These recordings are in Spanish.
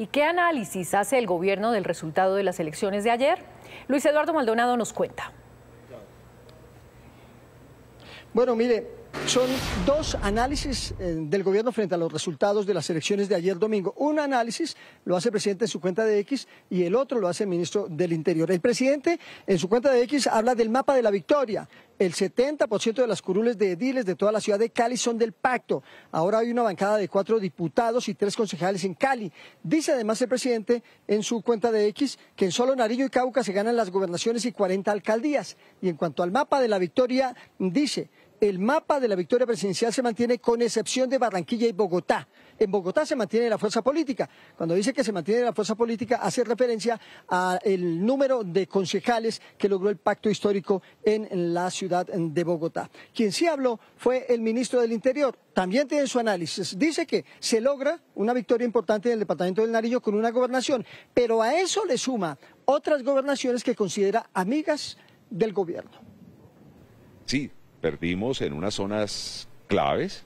¿Y qué análisis hace el gobierno del resultado de las elecciones de ayer? Luis Eduardo Maldonado nos cuenta. Bueno, mire, son dos análisis eh, del gobierno frente a los resultados de las elecciones de ayer domingo. Un análisis lo hace el presidente en su cuenta de X y el otro lo hace el ministro del Interior. El presidente en su cuenta de X habla del mapa de la victoria. El 70% de las curules de ediles de toda la ciudad de Cali son del pacto. Ahora hay una bancada de cuatro diputados y tres concejales en Cali. Dice además el presidente en su cuenta de X que en solo Nariño y Cauca se ganan las gobernaciones y 40 alcaldías. Y en cuanto al mapa de la victoria, dice el mapa de la victoria presidencial se mantiene con excepción de Barranquilla y Bogotá. En Bogotá se mantiene la fuerza política. Cuando dice que se mantiene la fuerza política, hace referencia al número de concejales que logró el pacto histórico en la ciudad de Bogotá. Quien sí habló fue el ministro del Interior. También tiene su análisis. Dice que se logra una victoria importante en el departamento del Nariño con una gobernación, pero a eso le suma otras gobernaciones que considera amigas del gobierno. Sí, perdimos en unas zonas claves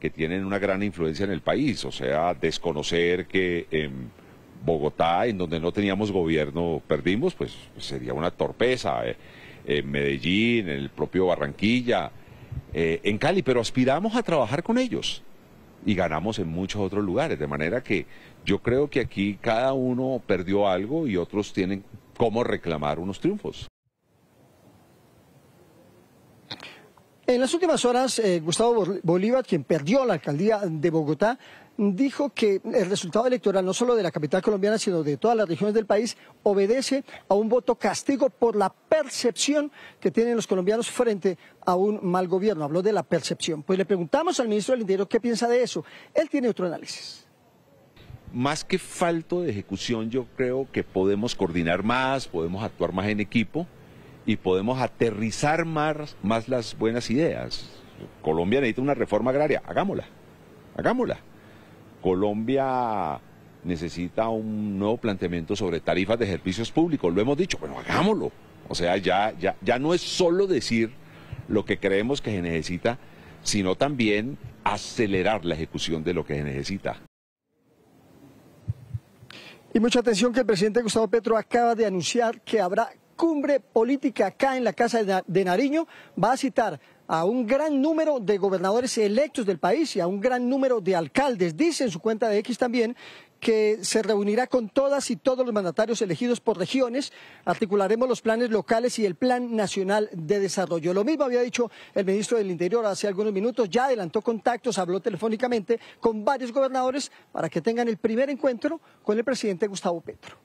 que tienen una gran influencia en el país, o sea, desconocer que en Bogotá, en donde no teníamos gobierno, perdimos, pues, pues sería una torpeza, eh, en Medellín, en el propio Barranquilla, eh, en Cali, pero aspiramos a trabajar con ellos y ganamos en muchos otros lugares, de manera que yo creo que aquí cada uno perdió algo y otros tienen cómo reclamar unos triunfos. En las últimas horas, eh, Gustavo Bolívar, quien perdió la alcaldía de Bogotá, dijo que el resultado electoral, no solo de la capital colombiana, sino de todas las regiones del país, obedece a un voto castigo por la percepción que tienen los colombianos frente a un mal gobierno. Habló de la percepción. Pues le preguntamos al ministro del Interior qué piensa de eso. Él tiene otro análisis. Más que falto de ejecución, yo creo que podemos coordinar más, podemos actuar más en equipo y podemos aterrizar más, más las buenas ideas. Colombia necesita una reforma agraria, hagámosla, hagámosla. Colombia necesita un nuevo planteamiento sobre tarifas de servicios públicos, lo hemos dicho, bueno, hagámoslo. O sea, ya, ya, ya no es solo decir lo que creemos que se necesita, sino también acelerar la ejecución de lo que se necesita. Y mucha atención que el presidente Gustavo Petro acaba de anunciar que habrá cumbre política acá en la Casa de Nariño va a citar a un gran número de gobernadores electos del país y a un gran número de alcaldes. Dice en su cuenta de X también que se reunirá con todas y todos los mandatarios elegidos por regiones. Articularemos los planes locales y el Plan Nacional de Desarrollo. Lo mismo había dicho el ministro del Interior hace algunos minutos. Ya adelantó contactos, habló telefónicamente con varios gobernadores para que tengan el primer encuentro con el presidente Gustavo Petro.